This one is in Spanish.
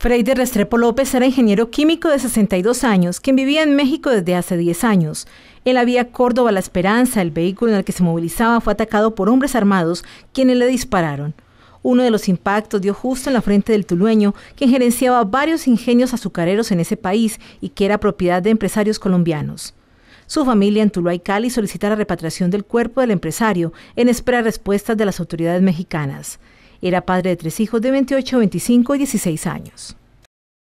Freider Restrepo López era ingeniero químico de 62 años, quien vivía en México desde hace 10 años. En la vía Córdoba La Esperanza, el vehículo en el que se movilizaba fue atacado por hombres armados, quienes le dispararon. Uno de los impactos dio justo en la frente del tulueño, que gerenciaba varios ingenios azucareros en ese país y que era propiedad de empresarios colombianos. Su familia en Tuluá Cali solicita la repatriación del cuerpo del empresario en espera de respuestas de las autoridades mexicanas. Era padre de tres hijos de 28, 25 y 16 años.